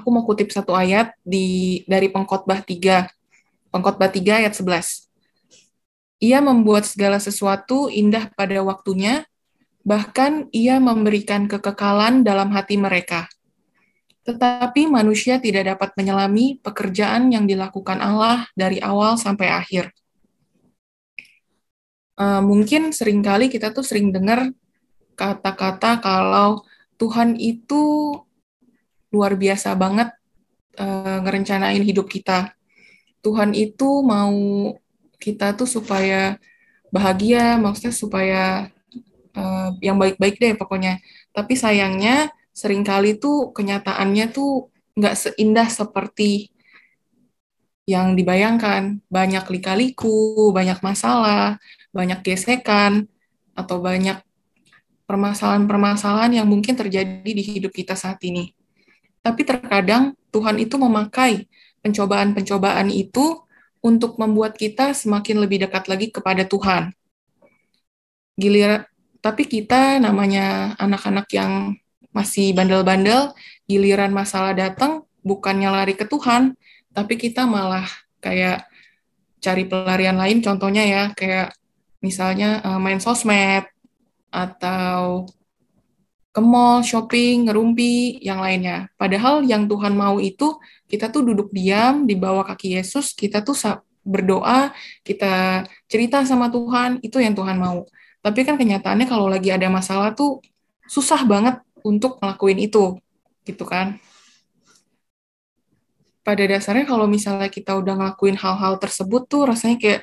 aku mau kutip satu ayat di dari Pengkhotbah 3. Pengkhotbah 3 ayat 11. Ia membuat segala sesuatu indah pada waktunya, bahkan ia memberikan kekekalan dalam hati mereka. Tetapi manusia tidak dapat menyelami pekerjaan yang dilakukan Allah dari awal sampai akhir. Uh, mungkin seringkali kita tuh sering dengar kata-kata kalau Tuhan itu luar biasa banget uh, ngerencanain hidup kita. Tuhan itu mau kita tuh supaya bahagia, maksudnya supaya uh, yang baik-baik deh pokoknya. Tapi sayangnya seringkali tuh kenyataannya tuh nggak seindah seperti yang dibayangkan. Banyak likaliku banyak masalah, banyak gesekan, atau banyak permasalahan-permasalahan yang mungkin terjadi di hidup kita saat ini. Tapi terkadang Tuhan itu memakai pencobaan-pencobaan itu untuk membuat kita semakin lebih dekat lagi kepada Tuhan. Giliran tapi kita namanya anak-anak yang masih bandel-bandel, giliran masalah datang bukannya lari ke Tuhan, tapi kita malah kayak cari pelarian lain contohnya ya kayak misalnya eh, main sosmed atau ke mall, shopping, ngerumpi, yang lainnya. Padahal yang Tuhan mau itu kita tuh duduk diam di bawah kaki Yesus, kita tuh berdoa, kita cerita sama Tuhan, itu yang Tuhan mau. Tapi kan kenyataannya kalau lagi ada masalah tuh susah banget untuk ngelakuin itu, gitu kan pada dasarnya kalau misalnya kita udah ngelakuin hal-hal tersebut tuh rasanya kayak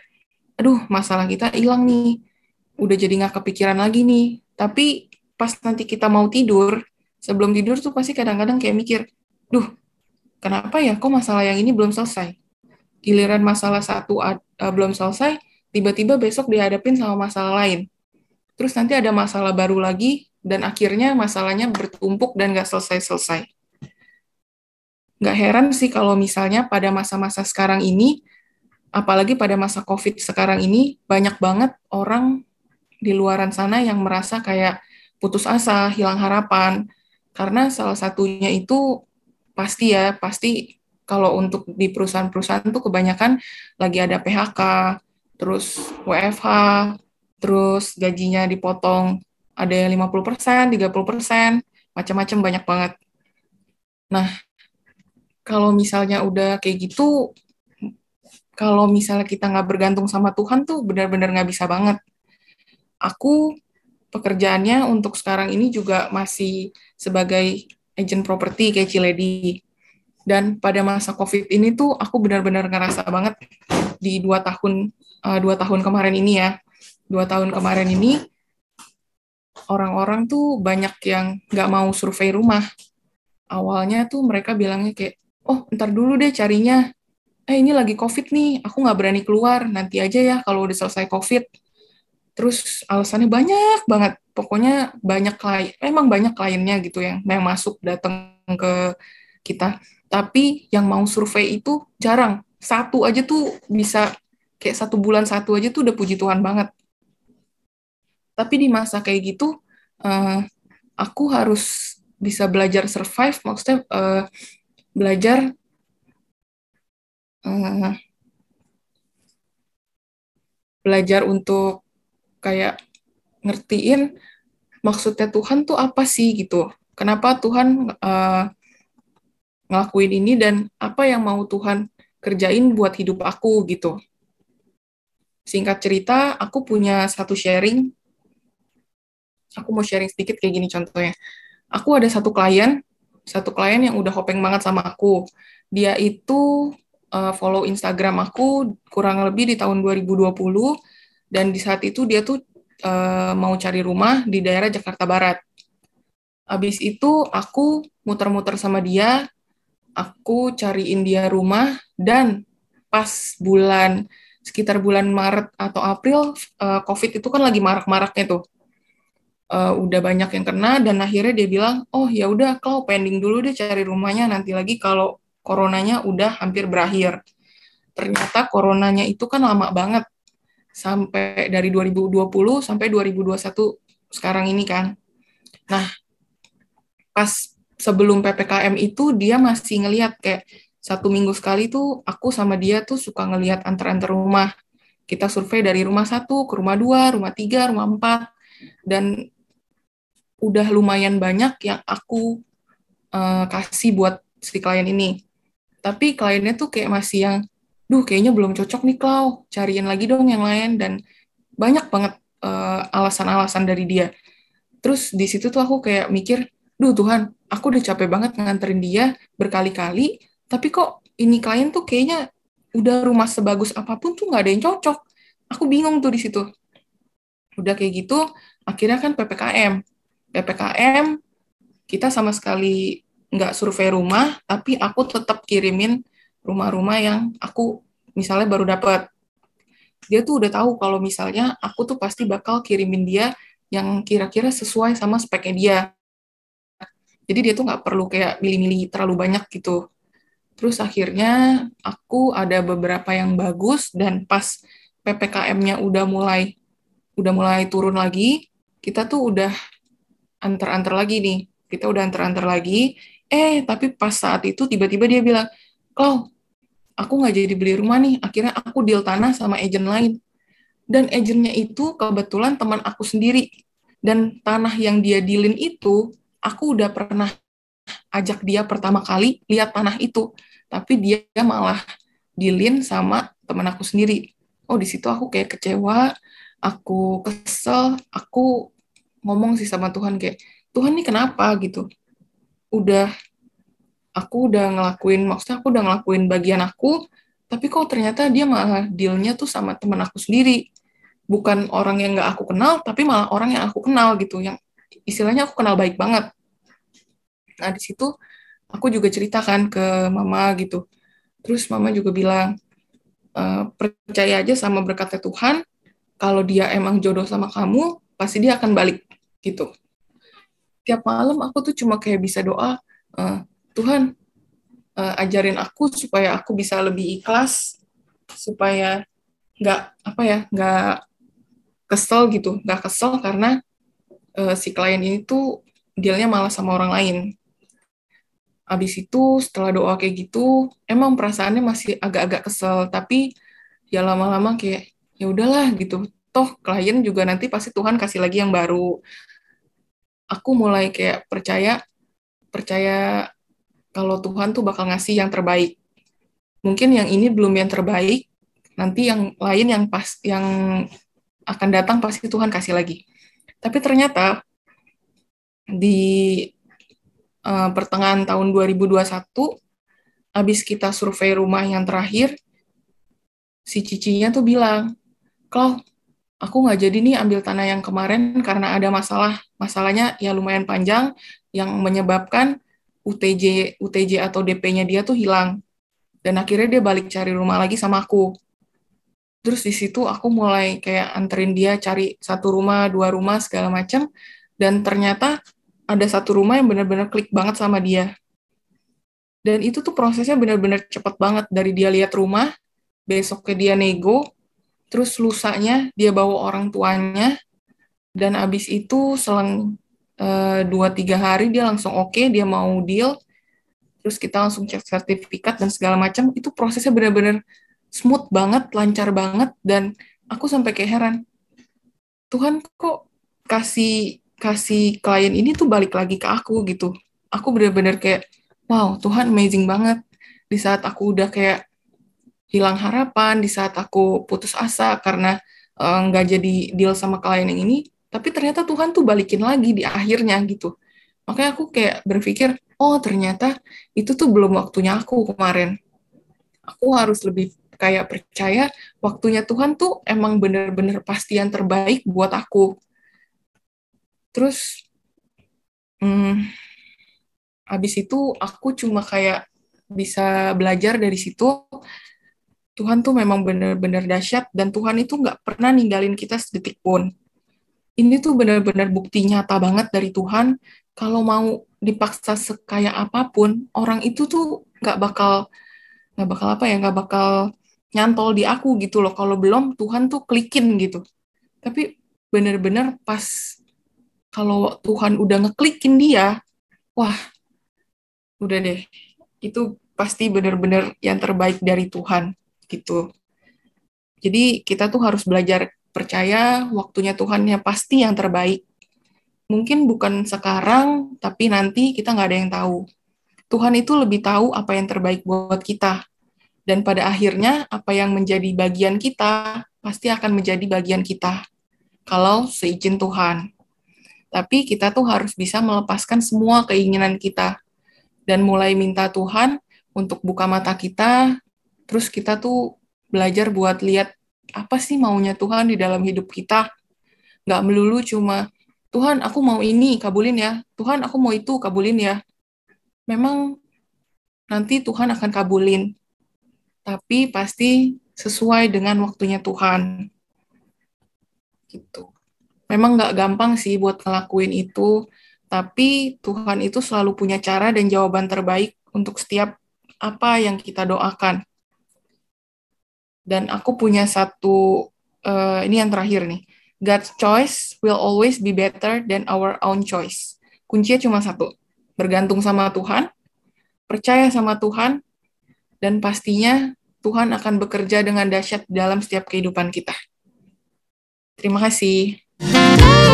aduh masalah kita hilang nih udah jadi nggak kepikiran lagi nih tapi pas nanti kita mau tidur, sebelum tidur tuh pasti kadang-kadang kayak mikir, duh, kenapa ya kok masalah yang ini belum selesai? Giliran masalah satu uh, belum selesai, tiba-tiba besok dihadapin sama masalah lain. Terus nanti ada masalah baru lagi, dan akhirnya masalahnya bertumpuk dan gak selesai-selesai. Gak heran sih kalau misalnya pada masa-masa sekarang ini, apalagi pada masa COVID sekarang ini, banyak banget orang di luaran sana yang merasa kayak putus asa, hilang harapan. Karena salah satunya itu pasti ya, pasti kalau untuk di perusahaan-perusahaan tuh kebanyakan lagi ada PHK, terus WFH, terus gajinya dipotong ada yang 50%, 30%, macam-macam banyak banget. Nah, kalau misalnya udah kayak gitu, kalau misalnya kita nggak bergantung sama Tuhan tuh benar-benar nggak bisa banget. Aku pekerjaannya untuk sekarang ini juga masih sebagai agent properti kayak Ciledi. Dan pada masa COVID ini tuh aku benar-benar ngerasa banget di dua tahun uh, dua tahun kemarin ini ya dua tahun kemarin ini orang-orang tuh banyak yang nggak mau survei rumah. Awalnya tuh mereka bilangnya kayak, oh ntar dulu deh carinya. Eh ini lagi COVID nih, aku nggak berani keluar, nanti aja ya kalau udah selesai COVID terus alasannya banyak banget pokoknya banyak klien emang banyak kliennya gitu yang yang masuk datang ke kita tapi yang mau survei itu jarang satu aja tuh bisa kayak satu bulan satu aja tuh udah puji Tuhan banget tapi di masa kayak gitu uh, aku harus bisa belajar survive maksudnya uh, belajar uh, belajar untuk kayak ngertiin maksudnya Tuhan tuh apa sih gitu. Kenapa Tuhan uh, ngelakuin ini dan apa yang mau Tuhan kerjain buat hidup aku gitu. Singkat cerita, aku punya satu sharing. Aku mau sharing sedikit kayak gini contohnya. Aku ada satu klien, satu klien yang udah hopeng banget sama aku. Dia itu uh, follow Instagram aku kurang lebih di tahun 2020 dan di saat itu dia tuh uh, mau cari rumah di daerah Jakarta Barat. Abis itu aku muter-muter sama dia, aku cariin dia rumah dan pas bulan sekitar bulan Maret atau April uh, COVID itu kan lagi marak-maraknya tuh. Uh, udah banyak yang kena dan akhirnya dia bilang, "Oh, ya udah, kalau pending dulu deh cari rumahnya nanti lagi kalau coronanya udah hampir berakhir." Ternyata coronanya itu kan lama banget sampai dari 2020 sampai 2021 sekarang ini kan. Nah, pas sebelum PPKM itu dia masih ngelihat kayak satu minggu sekali tuh aku sama dia tuh suka ngelihat antar-antar rumah. Kita survei dari rumah satu ke rumah dua, rumah tiga, rumah empat. Dan udah lumayan banyak yang aku uh, kasih buat si klien ini. Tapi kliennya tuh kayak masih yang duh kayaknya belum cocok nih Klau, cariin lagi dong yang lain dan banyak banget eh, alasan-alasan uh, dari dia. Terus di situ tuh aku kayak mikir, duh Tuhan, aku udah capek banget nganterin dia berkali-kali, tapi kok ini klien tuh kayaknya udah rumah sebagus apapun tuh nggak ada yang cocok. Aku bingung tuh di situ. Udah kayak gitu, akhirnya kan PPKM. PPKM kita sama sekali nggak survei rumah, tapi aku tetap kirimin rumah-rumah yang aku misalnya baru dapat dia tuh udah tahu kalau misalnya aku tuh pasti bakal kirimin dia yang kira-kira sesuai sama speknya dia jadi dia tuh nggak perlu kayak milih-milih terlalu banyak gitu terus akhirnya aku ada beberapa yang bagus dan pas ppkm-nya udah mulai udah mulai turun lagi kita tuh udah antar-antar lagi nih kita udah antar-antar lagi eh tapi pas saat itu tiba-tiba dia bilang kau aku nggak jadi beli rumah nih, akhirnya aku deal tanah sama agent lain. Dan agentnya itu kebetulan teman aku sendiri. Dan tanah yang dia dealin itu, aku udah pernah ajak dia pertama kali lihat tanah itu. Tapi dia malah dealin sama teman aku sendiri. Oh, di situ aku kayak kecewa, aku kesel, aku ngomong sih sama Tuhan kayak, Tuhan ini kenapa gitu. Udah aku udah ngelakuin maksudnya aku udah ngelakuin bagian aku tapi kok ternyata dia malah dealnya tuh sama teman aku sendiri bukan orang yang gak aku kenal tapi malah orang yang aku kenal gitu yang istilahnya aku kenal baik banget nah di situ aku juga ceritakan ke mama gitu terus mama juga bilang e, percaya aja sama berkatnya Tuhan kalau dia emang jodoh sama kamu pasti dia akan balik gitu tiap malam aku tuh cuma kayak bisa doa eh, Tuhan uh, ajarin aku supaya aku bisa lebih ikhlas supaya nggak apa ya nggak kesel gitu nggak kesel karena uh, si klien ini tuh dealnya malah sama orang lain abis itu setelah doa kayak gitu emang perasaannya masih agak-agak kesel tapi ya lama-lama kayak ya udahlah gitu toh klien juga nanti pasti Tuhan kasih lagi yang baru aku mulai kayak percaya percaya kalau Tuhan tuh bakal ngasih yang terbaik. Mungkin yang ini belum yang terbaik, nanti yang lain yang pas yang akan datang pasti Tuhan kasih lagi. Tapi ternyata di uh, pertengahan tahun 2021 habis kita survei rumah yang terakhir si cicinya tuh bilang, "Kalau aku nggak jadi nih ambil tanah yang kemarin karena ada masalah. Masalahnya ya lumayan panjang yang menyebabkan UTJ UTJ atau DP-nya dia tuh hilang dan akhirnya dia balik cari rumah lagi sama aku terus di situ aku mulai kayak anterin dia cari satu rumah dua rumah segala macam dan ternyata ada satu rumah yang benar-benar klik banget sama dia dan itu tuh prosesnya benar-benar cepet banget dari dia lihat rumah besoknya dia nego terus lusanya dia bawa orang tuanya dan abis itu selang Eh, dua tiga hari dia langsung oke okay, dia mau deal terus kita langsung cek sertifikat dan segala macam itu prosesnya benar-benar smooth banget lancar banget dan aku sampai kayak heran Tuhan kok kasih kasih klien ini tuh balik lagi ke aku gitu aku benar-benar kayak wow Tuhan amazing banget di saat aku udah kayak hilang harapan di saat aku putus asa karena eh, nggak uh, jadi deal sama klien yang ini tapi ternyata Tuhan tuh balikin lagi di akhirnya gitu makanya aku kayak berpikir oh ternyata itu tuh belum waktunya aku kemarin aku harus lebih kayak percaya waktunya Tuhan tuh emang bener-bener pasti yang terbaik buat aku terus hmm, abis itu aku cuma kayak bisa belajar dari situ Tuhan tuh memang bener-bener dahsyat dan Tuhan itu nggak pernah ninggalin kita sedetik pun ini tuh benar-benar bukti nyata banget dari Tuhan kalau mau dipaksa sekaya apapun orang itu tuh nggak bakal nggak bakal apa ya nggak bakal nyantol di aku gitu loh kalau belum Tuhan tuh klikin gitu tapi benar-benar pas kalau Tuhan udah ngeklikin dia wah udah deh itu pasti benar-benar yang terbaik dari Tuhan gitu jadi kita tuh harus belajar percaya waktunya Tuhan yang pasti yang terbaik. Mungkin bukan sekarang, tapi nanti kita nggak ada yang tahu. Tuhan itu lebih tahu apa yang terbaik buat kita. Dan pada akhirnya, apa yang menjadi bagian kita pasti akan menjadi bagian kita. Kalau seizin Tuhan. Tapi kita tuh harus bisa melepaskan semua keinginan kita. Dan mulai minta Tuhan untuk buka mata kita, terus kita tuh belajar buat lihat apa sih maunya Tuhan di dalam hidup kita. Nggak melulu cuma, Tuhan aku mau ini, kabulin ya. Tuhan aku mau itu, kabulin ya. Memang nanti Tuhan akan kabulin. Tapi pasti sesuai dengan waktunya Tuhan. Gitu. Memang nggak gampang sih buat ngelakuin itu, tapi Tuhan itu selalu punya cara dan jawaban terbaik untuk setiap apa yang kita doakan. Dan aku punya satu uh, ini yang terakhir nih. God's choice will always be better than our own choice. Kuncinya cuma satu, bergantung sama Tuhan, percaya sama Tuhan, dan pastinya Tuhan akan bekerja dengan dahsyat dalam setiap kehidupan kita. Terima kasih.